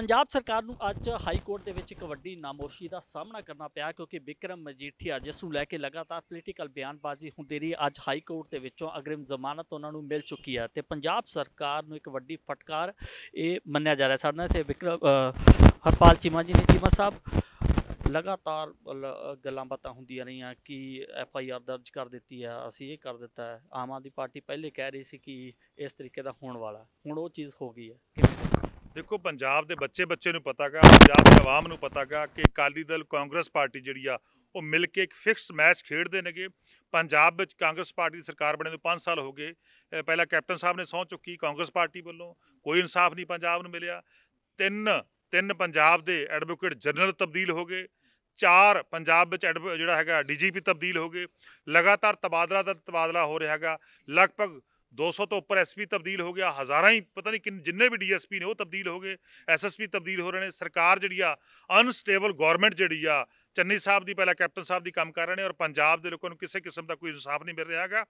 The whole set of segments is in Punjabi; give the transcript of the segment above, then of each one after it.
ਪੰਜਾਬ ਸਰਕਾਰ ਨੂੰ ਅੱਜ ਹਾਈ ਕੋਰਟ ਦੇ ਵਿੱਚ ਇੱਕ ਵੱਡੀ ਨਾਮੋਸ਼ੀ ਦਾ ਸਾਹਮਣਾ ਕਰਨਾ ਪਿਆ ਕਿਉਂਕਿ ਵਿਕਰਮ ਮਜੀਠੀਆ ਜਿਸ ਨੂੰ ਲੈ ਕੇ ਲਗਾਤਾਰ ਪੋਲੀਟੀਕਲ ਬਿਆਨਬਾਜ਼ੀ ਹੁੰਦੀ ਰਹੀ ਅੱਜ ਹਾਈ ਕੋਰਟ ਦੇ ਵਿੱਚੋਂ ਅਗਰਿਮ ਜ਼ਮਾਨਤ ਉਹਨਾਂ ਨੂੰ ਮਿਲ ਚੁੱਕੀ ਹੈ ਤੇ ਪੰਜਾਬ ਸਰਕਾਰ ਨੂੰ ਇੱਕ ਵੱਡੀ ਫਟਕਾਰ ਇਹ ਮੰਨਿਆ ਜਾ ਰਿਹਾ ਸਾਡੇ ਨਾਲ ਇੱਥੇ ਵਿਕਰਮ ਹਰਪਾਲ ਚੀਮਾ ਜੀ ਨੇ ਚੀਮਾ ਸਾਹਿਬ ਲਗਾਤਾਰ ਗੱਲਾਂ ਬਾਤਾਂ ਹੁੰਦੀਆਂ ਰਹੀਆਂ ਕਿ ਐਫ ਆਈ ਆਰ ਦਰਜ ਕਰ ਦਿੱਤੀ ਹੈ ਅਸੀਂ ਇਹ ਕਰ ਦਿੱਤਾ ਹੈ ਆਮ ਆਦਮੀ ਪਾਰਟੀ ਪਹਿਲੇ ਕਹਿ ਰਹੀ ਸੀ ਕਿ ਇਸ ਤਰੀਕੇ ਦਾ ਹੋਣ ਵਾਲਾ ਹੁਣ ਉਹ ਚੀਜ਼ ਹੋ ਗਈ ਹੈ ਦੇਖੋ ਪੰਜਾਬ ਦੇ ਬੱਚੇ ਬੱਚੇ ਨੂੰ ਪਤਾਗਾ ਪੰਜਾਬ ਦੇ ਆਵਾਮ ਨੂੰ ਪਤਾਗਾ ਕਿ ਅਕਾਲੀ ਦਲ ਕਾਂਗਰਸ ਪਾਰਟੀ ਜਿਹੜੀ ਆ ਉਹ ਮਿਲ ਕੇ ਇੱਕ ਫਿਕਸ ਮੈਚ ਖੇਡਦੇ ਨੇਗੇ ਪੰਜਾਬ ਵਿੱਚ ਕਾਂਗਰਸ ਪਾਰਟੀ ਦੀ ਸਰਕਾਰ ਬਣੇ ਨੂੰ 5 ਸਾਲ ਹੋ ਗਏ ਪਹਿਲਾਂ ਕੈਪਟਨ ਸਾਹਿਬ ਨੇ ਸੌਂ ਚੁੱਕੀ ਕਾਂਗਰਸ ਪਾਰਟੀ ਵੱਲੋਂ ਕੋਈ ਇਨਸਾਫ ਨਹੀਂ ਪੰਜਾਬ ਨੂੰ ਮਿਲਿਆ ਤਿੰਨ ਤਿੰਨ ਪੰਜਾਬ ਦੇ ਐਡਵੋਕੇਟ ਜਨਰਲ ਤਬਦੀਲ ਹੋ ਗਏ ਚਾਰ ਪੰਜਾਬ ਵਿੱਚ ਜਿਹੜਾ ਹੈਗਾ ਡੀਜੀਪੀ ਤਬਦੀਲ ਹੋ ਗਏ ਲਗਾਤਾਰ ਤਬਾਦਲਾ ਦਾ ਤਬਾਦਲਾ ਹੋ ਰਿਹਾ ਹੈਗਾ ਲਗਭਗ 200 ਤੋਂ ਉੱਪਰ ਐਸਪੀ ਤਬਦੀਲ ਹੋ ਗਿਆ ਹਜ਼ਾਰਾਂ ਹੀ ਪਤਾ ਨਹੀਂ ਕਿੰਨੇ ਜਿੰਨੇ ਵੀ ਡੀਐਸਪੀ ਨੇ ਉਹ ਤਬਦੀਲ ਹੋ ਗਏ ਐਸਐਸਪੀ ਤਬਦੀਲ ਹੋ ਰਹੇ ਨੇ ਸਰਕਾਰ ਜਿਹੜੀ ਆ ਅਨਸਟੇਬਲ ਗਵਰਨਮੈਂਟ ਜਿਹੜੀ ਆ ਚੰਨੀ ਸਾਹਿਬ ਦੀ ਪਹਿਲਾਂ ਕੈਪਟਨ ਸਾਹਿਬ ਦੀ ਕੰਮ ਕਰ ਰਹੇ ਨੇ ਔਰ ਪੰਜਾਬ ਦੇ ਲੋਕਾਂ ਨੂੰ ਕਿਸੇ ਕਿਸਮ ਦਾ ਕੋਈ ਇਨਸਾਫ ਨਹੀਂ ਮਿਲ ਰਿਹਾ ਹੈਗਾ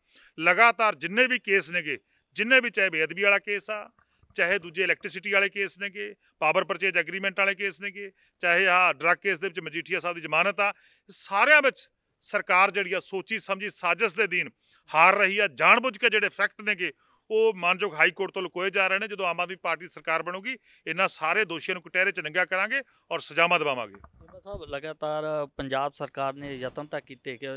ਲਗਾਤਾਰ ਜਿੰਨੇ ਵੀ ਕੇਸ ਨੇਗੇ ਜਿੰਨੇ ਵੀ ਚਾਹੇ ਬੇਅਦਬੀ ਵਾਲਾ ਕੇਸ ਆ ਚਾਹੇ ਦੂਜੇ ਇਲੈਕਟ੍ਰਿਸਿਟੀ ਵਾਲੇ ਕੇਸ ਨੇਗੇ ਪਾਵਰ ਪਰਚੇਜ ਐਗਰੀਮੈਂਟ ਵਾਲੇ ਕੇਸ ਨੇਗੇ ਚਾਹੇ ਆ ਡਰੱਗ ਕੇਸ ਦੇ ਵਿੱਚ ਮਜੀਠੀਆ ਸਾਹਿਬ ਦੀ ਜ਼ਮਾਨਤ ਆ ਸਾਰਿਆਂ ਵਿੱਚ ਸਰਕਾਰ ਜਿਹੜੀ ਆ ਸੋਚੀ ਸਮਝੀ ਸਾਜ਼ਿਸ਼ ਦੇ ਦੀਨ ਹਾਰ ਰਹੀ ਆ ਜਾਣਬੁੱਝ ਕੇ ਜਿਹੜੇ ਫੈਕਟ ਨੇਗੇ ਉਹ ਮਾਨਯੋਗ ਹਾਈ ਕੋਰਟ ਤੋਂ ਲੁਕੋਏ ਜਾ ਰਹੇ ਨੇ ਜਦੋਂ ਆਮ ਆਦਮੀ ਪਾਰਟੀ ਸਰਕਾਰ ਬਣੂਗੀ ਇਹਨਾਂ ਸਾਰੇ ਦੋਸ਼ੀਆਂ ਨੂੰ ਕਟਹਿਰੇ 'ਚ ਨੰਗਾ ਕਰਾਂਗੇ ਔਰ ਸਜ਼ਾਵਾਂ ਦਵਾਵਾਂਗੇ ਸਾਹਿਬ ਲਗਾਤਾਰ ਪੰਜਾਬ ਸਰਕਾਰ ਨੇ ਯਤਨ ਤਾਂ ਕੀਤੇ ਕਿ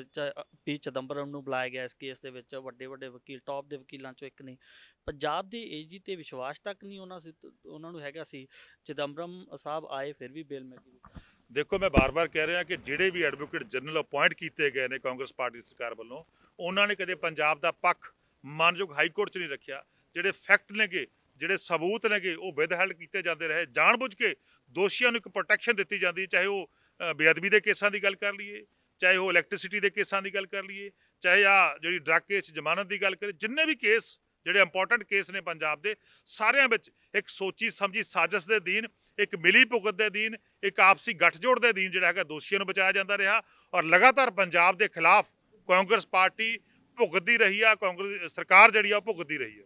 ਪੀ ਚਦੰਬਰਮ ਨੂੰ ਬੁਲਾਇਆ ਗਿਆ ਇਸ ਕੇਸ ਦੇ ਵਿੱਚ ਵੱਡੇ ਵੱਡੇ ਵਕੀਲ ਟੌਪ ਦੇ ਵਕੀਲਾਂ 'ਚੋਂ ਇੱਕ ਨੇ ਪੰਜਾਬ ਦੇ ਏਜੀ ਤੇ ਵਿਸ਼ਵਾਸ ਤੱਕ ਨਹੀਂ ਉਹਨਾਂ ਉਹਨਾਂ ਨੂੰ ਹੈਗਾ ਸੀ ਚਦੰਬਰਮ ਸਾਹਿਬ ਆਏ ਫਿਰ ਵੀ ਬੇਲ ਮਿਲ ਗਈ ਦੇਖੋ ਮੈਂ ਬਾਰ-ਬਾਰ ਕਹਿ ਰਿਹਾ ਕਿ ਜਿਹੜੇ ਵੀ ਐਡਵੋਕੇਟ ਜਨਰਲ ਅਪਾਇੰਟ ਕੀਤੇ ਗਏ ਨੇ ਕਾਂਗਰਸ ਪਾਰਟੀ ਸਰਕਾਰ ਵੱਲੋਂ ਉਹਨਾਂ ਨੇ ਕਦੇ ਪੰਜਾਬ ਦਾ ਪੱਖ ਮਾਨਯੋਗ ਹਾਈ ਕੋਰਟ 'ਚ ਨਹੀਂ ਰੱਖਿਆ ਜਿਹੜੇ ਫੈਕਟ ਨੇਗੇ ਜਿਹੜੇ ਸਬੂਤ ਨੇਗੇ ਉਹ ਵਿਦਹਲਡ ਕੀਤੇ ਜਾਂਦੇ ਰਹੇ ਜਾਣਬੁੱਝ ਕੇ ਦੋਸ਼ੀਆਂ ਨੂੰ ਇੱਕ ਪ੍ਰੋਟੈਕਸ਼ਨ ਦਿੱਤੀ ਜਾਂਦੀ ਚਾਹੇ ਉਹ ਬੇਅਦਬੀ ਦੇ ਕੇਸਾਂ ਦੀ ਗੱਲ ਕਰ ਲਈਏ ਚਾਹੇ ਉਹ ਇਲੈਕਟ੍ਰਿਸਿਟੀ ਦੇ ਕੇਸਾਂ ਦੀ ਗੱਲ ਕਰ ਲਈਏ ਚਾਹੇ ਆ ਜਿਹੜੀ ਡਰੱਗ ਕੇਸ ਜ਼ਮਾਨਤ ਦੀ ਗੱਲ ਕਰੇ ਜਿੰਨੇ ਵੀ ਕੇਸ ਜਿਹੜੇ ਇੰਪੋਰਟੈਂਟ ਕੇਸ ਨੇ ਪੰਜਾਬ ਦੇ ਸਾਰਿਆਂ ਵਿੱਚ ਇੱਕ ਸੋਚੀ ਸਮਝੀ ਸਾਜ਼ਿਸ਼ ਦੇ ਦੀਨ ਇੱਕ ਮਿਲੀ ਭੁਗਤ ਦੇ ਦੀਨ ਇੱਕ ਆਪਸੀ ਗੱਠਜੋੜ ਦੇ ਦੀਨ ਜਿਹੜਾ ਹੈਗਾ ਦੋਸ਼ੀਆਂ ਨੂੰ ਬਚਾਇਆ ਜਾਂਦਾ ਰਿਹਾ ਔਰ ਲਗਾਤਾਰ ਪੰਜਾਬ ਦੇ ਖਿਲਾਫ ਕਾਂਗਰਸ ਪਾਰਟੀ ਭੁਗਤਦੀ ਰਹੀ ਆ ਕਾਂਗਰਸ ਸਰਕਾਰ ਜਿਹੜੀ ਆ ਉਹ ਭੁਗਤਦੀ ਰਹੀ ਆ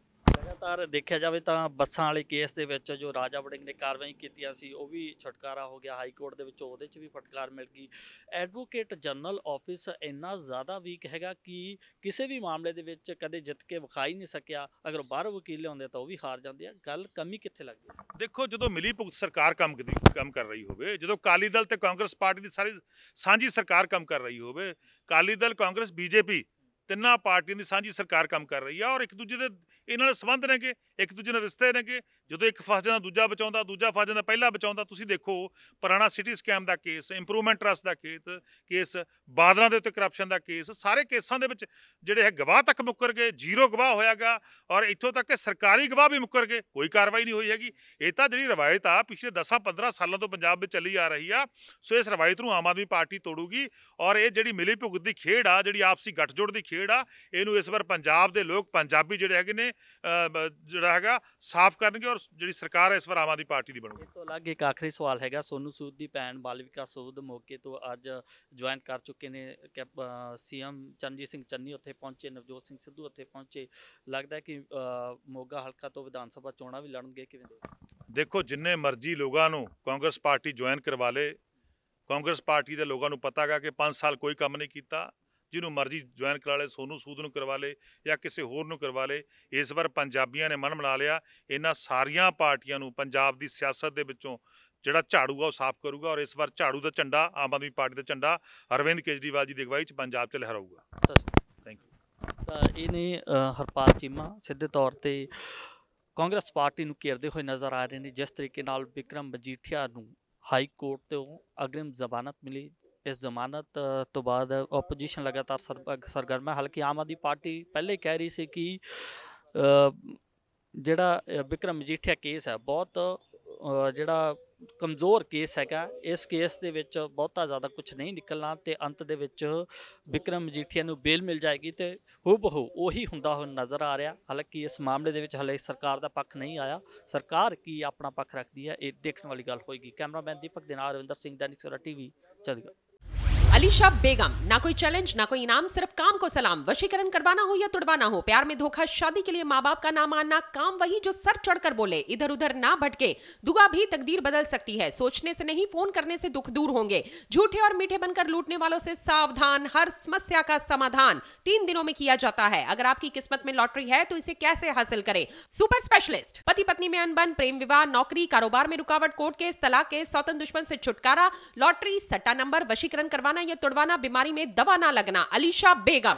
ਲਗਾਤਾਰ ਦੇਖਿਆ ਜਾਵੇ ਤਾਂ ਬੱਸਾਂ ਵਾਲੇ ਕੇਸ ਦੇ ਵਿੱਚ ਜੋ ਰਾਜਾ ਵੜਿੰਗ ਨੇ ਕਾਰਵਾਈ ਕੀਤੀਆਂ ਸੀ ਉਹ ਵੀ ਛਟਕਾਰਾ ਹੋ ਗਿਆ ਹਾਈ ਕੋਰਟ ਦੇ ਵਿੱਚ ਉਹਦੇ 'ਚ ਵੀ ਫਟਕਾਰ ਮਿਲ ਗਈ ਐਡਵੋਕੇਟ ਜਨਰਲ ਆਫਿਸ ਇੰਨਾ ਜ਼ਿਆਦਾ ਵੀਕ ਹੈਗਾ ਕਿ ਕਿਸੇ ਵੀ ਮਾਮਲੇ ਦੇ ਵਿੱਚ ਕਦੇ ਜਿੱਤ ਕੇ ਵਿਖਾਈ ਨਹੀਂ ਸਕਿਆ ਅਗਰ ਬਾਹਰ ਵਕੀਲ ਲਿਆਉਂਦੇ ਤਾਂ ਉਹ ਵੀ ਹਾਰ ਜਾਂਦੇ ਆ ਗੱਲ ਕਮੀ ਕਿੱਥੇ ਲੱਗਦੀ ਦੇਖੋ ਜਦੋਂ ਮਿਲੀ ਭੁਗਤ ਸਰਕਾਰ ਕੰਮ ਕੰਮ ਕਰ ਰਹੀ ਹੋਵੇ ਜਦੋਂ ਕਾਲੀ ਦਲ ਤੇ ਕਾਂਗਰਸ ਪਾਰਟੀ ਦੀ ਸਾਰੀ ਸਾਂਝੀ ਸਰਕਾਰ ਕੰਮ ਕਰ ਰਹੀ ਹੋਵੇ ਕਾਲੀ ਦਲ ਕਾਂਗਰਸ ਬੀਜੇਪੀ ਤਿੰਨਾਂ ਪਾਰਟੀਆਂ ਦੀ ਸਾਂਝੀ ਸਰਕਾਰ ਕੰਮ ਕਰ ਰਹੀ ਆ ਔਰ ਇੱਕ ਦੂਜੇ ਦੇ ਇਹਨਾਂ ਨਾਲ ਸੰਬੰਧ ਨੇਗੇ ਇੱਕ ਦੂਜੇ ਨਾਲ ਰਿਸ਼ਤੇ ਨੇਗੇ ਜਦੋਂ ਇੱਕ ਫਸ ਜਾਂਦਾ ਦੂਜਾ ਬਚਾਉਂਦਾ ਦੂਜਾ ਫਸ ਜਾਂਦਾ ਪਹਿਲਾ ਬਚਾਉਂਦਾ ਤੁਸੀਂ ਦੇਖੋ ਪੁਰਾਣਾ ਸਿਟੀ ਸਕੈਮ ਦਾ ਕੇਸ ਇੰਪਰੂਵਮੈਂਟ ਟਰਸਟ ਦਾ ਕੇਸ ਕੇਸ ਬਾਦਲਾਂ ਦੇ ਉੱਤੇ ਕਰਪਸ਼ਨ ਦਾ ਕੇਸ ਸਾਰੇ ਕੇਸਾਂ ਦੇ ਵਿੱਚ ਜਿਹੜੇ ਹੈ ਗਵਾਹ ਤੱਕ ਮੁੱਕਰ ਗਏ ਜ਼ੀਰੋ ਗਵਾਹ ਹੋਇਆਗਾ ਔਰ ਇੱਥੋਂ ਤੱਕ ਕਿ ਸਰਕਾਰੀ ਗਵਾਹ ਵੀ ਮੁੱਕਰ ਗਏ ਕੋਈ ਕਾਰਵਾਈ ਨਹੀਂ ਹੋਈ ਹੈਗੀ ਇਹ ਤਾਂ ਜਿਹੜੀ ਰਵਾਇਤ ਆ ਪਿਛਲੇ 10-15 ਸਾਲਾਂ ਤੋਂ ਪੰਜਾਬ ਵਿੱਚ ਚੱਲੀ ਆ ਰਹੀ ਆ ਸੋ ਇਸ ਰਵਾਇਤ ਨੂੰ ਆਮ ਆਦਮੀ ਪਾਰਟੀ ਤੋੜੂਗੀ ਔਰ ਇਹ ਜਿਹੜੀ ਮਿਲੀ ਭੁਗਤ ਦੀ ਖੇਡ ਆ ਜਿਹੜੀ ਆਪਸੀ ਗੱਠਜੋੜ ਦੀ ਸ਼ੇਡ ਆ ਇਹਨੂੰ ਇਸ ਵਾਰ ਪੰਜਾਬ ਦੇ ਲੋਕ ਪੰਜਾਬੀ ਜਿਹੜੇ ਹੈਗੇ ਨੇ ਜਿਹੜਾ ਹੈਗਾ ਸਾਫ਼ ਕਰਨਗੇ ਔਰ ਜਿਹੜੀ ਸਰਕਾਰ ਹੈ ਇਸ ਵਾਰ ਆਮ ਪਾਰਟੀ ਦੀ ਬਣੂਗੀ ਇਸ ਤੋਂ ਅਲੱਗ ਇੱਕ ਆਖਰੀ ਸਵਾਲ ਹੈਗਾ ਸੋਨੂ ਸੂਦ ਦੀ ਭੈਣ ਬਾਲਵਿਕਾ ਸੂਦ ਮੌਕੇ ਤੋਂ ਅੱਜ ਜੁਆਇਨ ਕਰ ਚੁੱਕੇ ਨੇ ਸੀਐਮ ਚੰਜੀ ਸਿੰਘ ਚੰਨੀ ਉੱਥੇ ਪਹੁੰਚੇ ਨਵਜੋਤ ਸਿੰਘ ਸਿੱਧੂ ਉੱਥੇ ਪਹੁੰਚੇ ਲੱਗਦਾ ਕਿ ਮੋਗਾ ਹਲਕਾ ਤੋਂ ਵਿਧਾਨ ਸਭਾ ਚੋਣਾਂ ਵੀ ਲੜਨਗੇ ਕਿਵੇਂ ਦੇਖੋ ਜਿੰਨੇ ਮਰਜ਼ੀ ਲੋਕਾਂ ਨੂੰ ਕਾਂਗਰਸ ਪਾਰਟੀ ਜੁਆਇਨ ਕਰਵਾ ਲੇ ਕਾਂਗਰਸ ਪਾਰਟੀ ਦੇ ਲੋਕਾਂ ਨੂੰ ਪਤਾਗਾ ਕਿ 5 ਸਾਲ ਕੋਈ ਕੰਮ ਨਹੀਂ ਕੀਤਾ ਜਿਹਨੂੰ ਮਰਜ਼ੀ ਜੁਆਇਨ ਕਰਾ ਲੇ ਸੋਨੂ ਸੂਦ ਨੂੰ ਕਰਵਾ ਲੇ ਜਾਂ ਕਿਸੇ ਹੋਰ ਨੂੰ ਕਰਵਾ ਲੇ ਇਸ ਵਾਰ ਪੰਜਾਬੀਆਂ ਨੇ ਮਨ ਬਣਾ ਲਿਆ ਇਹਨਾਂ ਸਾਰੀਆਂ ਪਾਰਟੀਆਂ ਨੂੰ ਪੰਜਾਬ ਦੀ ਸਿਆਸਤ ਦੇ ਵਿੱਚੋਂ ਜਿਹੜਾ ਝਾੜੂਗਾ ਉਹ ਸਾਫ਼ ਕਰੂਗਾ ਔਰ ਇਸ ਵਾਰ ਝਾੜੂ ਦਾ ਝੰਡਾ ਆਮ ਆਦਮੀ ਪਾਰਟੀ ਦਾ ਝੰਡਾ ਅਰਵਿੰਦ ਕੇਜਰੀਵਾਲ ਜੀ ਦੀ ਅਗਵਾਈ 'ਚ ਪੰਜਾਬ 'ਚ ਲਹਿਰਾਊਗਾ ਥੈਂਕ ਯੂ ਤਾਂ ਇਹ ਨੇ ਹਰਪਾਲ ਚੀਮਾ ਸਿੱਧੇ ਤੌਰ ਤੇ ਕਾਂਗਰਸ ਪਾਰਟੀ ਨੂੰ ਘੇਰਦੇ ਹੋਏ ਨਜ਼ਰ ਆ ਰਹੇ ਨੇ ਜਿਸ ਤਰੀਕੇ ਨਾਲ ਵਿਕਰਮ ਬਜੀਠਿਆ ਨੂੰ ਹਾਈ ਕੋਰਟ ਤੋਂ ਅਗਰਿਮ ਜ਼ਮਾਨਤ ਮਿਲੀ ਇਸ ਜ਼ਮਾਨਤ ਤੋਂ ਬਾਅਦ ਆਪੋਜੀਸ਼ਨ ਲਗਾਤਾਰ ਸਰਗਰਮ ਹੈ ਹਲਕੀ ਆਮ ਆਦਮੀ ਪਾਰਟੀ ਪਹਿਲੇ ਕਹਿ ਰਹੀ ਸੀ ਕਿ ਜਿਹੜਾ ਵਿਕਰਮ ਜੀਠਿਆ ਕੇਸ ਹੈ ਬਹੁਤ ਜਿਹੜਾ ਕਮਜ਼ੋਰ ਕੇਸ ਹੈਗਾ ਇਸ ਕੇਸ ਦੇ ਵਿੱਚ ਬਹੁਤਾ ਜ਼ਿਆਦਾ ਕੁਝ ਨਹੀਂ ਨਿਕਲਣਾ ਤੇ ਅੰਤ ਦੇ ਵਿੱਚ ਵਿਕਰਮ ਜੀਠਿਆ ਨੂੰ ਬੇਲ ਮਿਲ ਜਾਏਗੀ ਤੇ ਬਹੂ ਉਹੀ ਹੁੰਦਾ ਹੋ ਨਜ਼ਰ ਆ ਰਿਹਾ ਹਾਲਾਂਕਿ ਇਸ ਮਾਮਲੇ ਦੇ ਵਿੱਚ ਹਲੇ ਸਰਕਾਰ ਦਾ ਪੱਖ ਨਹੀਂ ਆਇਆ ਸਰਕਾਰ ਕੀ ਆਪਣਾ ਪੱਖ ਰੱਖਦੀ ਹੈ ਇਹ ਦੇਖਣ ਵਾਲੀ ਗੱਲ ਹੋਏਗੀ ਕੈਮਰਾਮੈਨ ਦੀਪਕ ਦਿਨਾਰ ਰਵਿੰਦਰ ਸਿੰਘ ਦਾ ਨਿਕਸਰਾ ਟੀਵੀ ਚੰਡੀਗੜ੍ਹ अलीशा बेगम ना कोई चैलेंज ना कोई इनाम सिर्फ काम को सलाम वशीकरण करवाना हो या तुड़वाना हो प्यार में धोखा शादी के लिए माँ बाप का ना मानना काम वही जो सर चढ़कर बोले इधर उधर ना भटके दुआ भी तकदीर बदल सकती है सोचने से नहीं फोन करने से दुख दूर होंगे झूठे और मीठे बनकर लूटने वालों से सावधान हर समस्या का समाधान तीन दिनों में किया जाता है अगर आपकी किस्मत में लॉटरी है तो इसे कैसे हासिल करे सुपर स्पेशलिस्ट पति पत्नी में अनबन प्रेम विवाह नौकरी कारोबार में रुकावट कोर्ट केस तलाक केस स्वतंत्र दुश्मन से छुटकारा लॉटरी सट्टा नंबर वशीकरण करवाना या तुड़वाना बीमारी में दवा ना लगना अलीशा बेगम